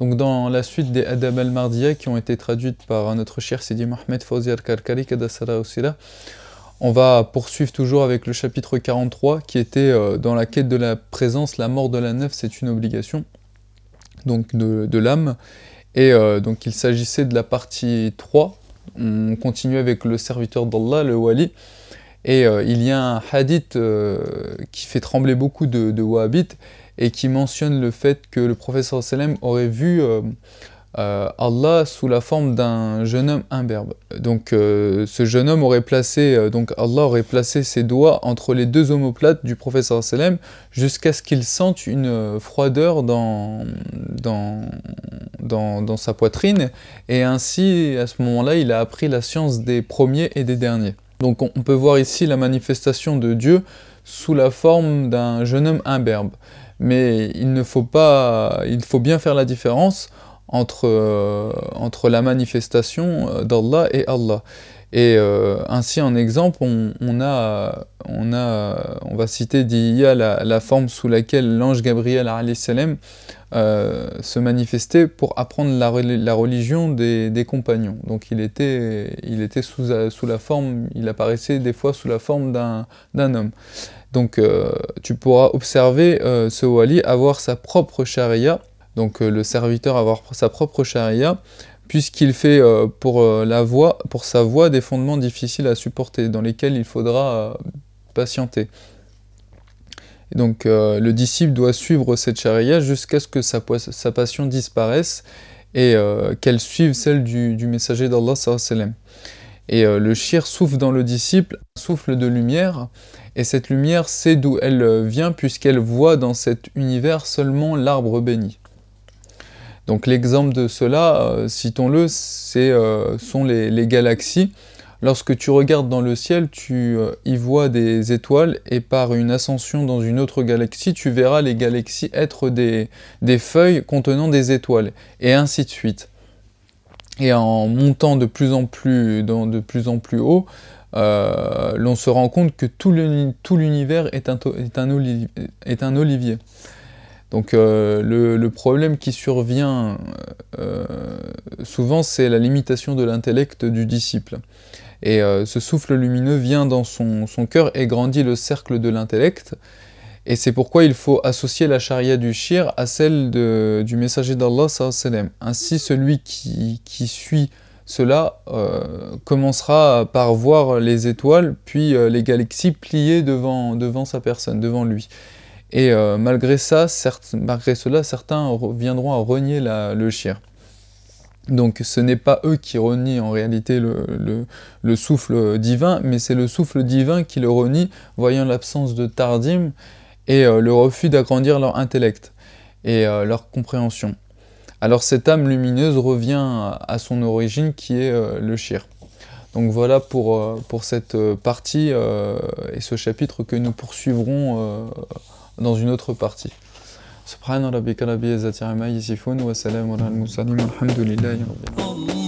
Donc dans la suite des Adab al-Mardiya qui ont été traduites par notre cher Sidi Mohamed Fawzi al-Karkari, on va poursuivre toujours avec le chapitre 43 qui était euh, dans la quête de la présence, la mort de la neuf, c'est une obligation donc de, l'âme. Et euh, donc il s'agissait de la partie 3. On continue avec le serviteur d'Allah, le wali. Et euh, il y a un hadith euh, qui fait trembler beaucoup de, wahhabites et qui mentionne le fait que le professeur sallam aurait vu euh, Allah sous la forme d'un jeune homme imberbe. Donc ce jeune homme aurait placé, donc Allah aurait placé ses doigts entre les deux omoplates du professeur Al-Salem jusqu'à ce qu'il sente une froideur dans, dans, dans sa poitrine. Et ainsi, à ce moment-là, il a appris la science des premiers et des derniers. Donc on peut voir ici la manifestation de Dieu sous la forme d'un jeune homme imberbe. Mais il ne faut pas, il faut bien faire la différence entre, euh, entre la manifestation euh, d'Allah et Allah. Et euh, ainsi, en exemple, on, on, a, on, a, on va citer d'Iya la, la, forme sous laquelle l'ange Gabriel salam, euh, se manifestait pour apprendre la, la religion des, des, compagnons. Donc il était, il était sous, sous, la forme, il apparaissait des fois sous la forme d'un homme. Donc tu pourras observer ce wali avoir sa propre charia donc euh, le serviteur avoir sa propre charia, puisqu'il fait euh, pour, euh, la pour sa voix des fondements difficiles à supporter, dans lesquels il faudra patienter. donc le disciple doit suivre cette charia jusqu'à ce que sa, passion disparaisse et qu'elle suive celle du, messager d'Allah. Et le shir souffle dans le disciple un souffle de lumière, et cette lumière sait d'où elle vient puisqu'elle voit dans cet univers seulement l'arbre béni. Donc l'exemple de cela, euh, citons-le, euh, sont les, galaxies. Lorsque tu regardes dans le ciel, tu euh, y vois des étoiles et par une ascension dans une autre galaxie, tu verras les galaxies être des, feuilles contenant des étoiles, et ainsi de suite. Et en montant de plus en plus, de plus, en plus haut, l'on se rend compte que tout l'univers est un olivier. Donc euh, le, problème qui survient euh, euh, souvent, c'est la limitation de l'intellect du disciple. Et ce souffle lumineux vient dans son, cœur et grandit le cercle de l'intellect. Et c'est pourquoi il faut associer la charia du shir à celle du messager d'Allah. Ainsi, celui qui, suit cela commencera par voir les étoiles, puis les galaxies pliées devant sa personne, devant lui. Et euh, malgré ça, certes, malgré cela, certains viendront à renier le chir. Donc ce n'est pas eux qui renient en réalité le, souffle divin, mais c'est le souffle divin qui le renie, voyant l'absence de tardim et euh, le refus d'agrandir leur intellect et euh, leur compréhension. Alors cette âme lumineuse revient à, son origine qui est le chir. Donc voilà pour, pour cette partie et ce chapitre que nous poursuivrons dans une autre partie. Subhana rabbika rabbil izzati amma yasifun wa salamun ala al mursalin walhamdulillahi rabbil alamin.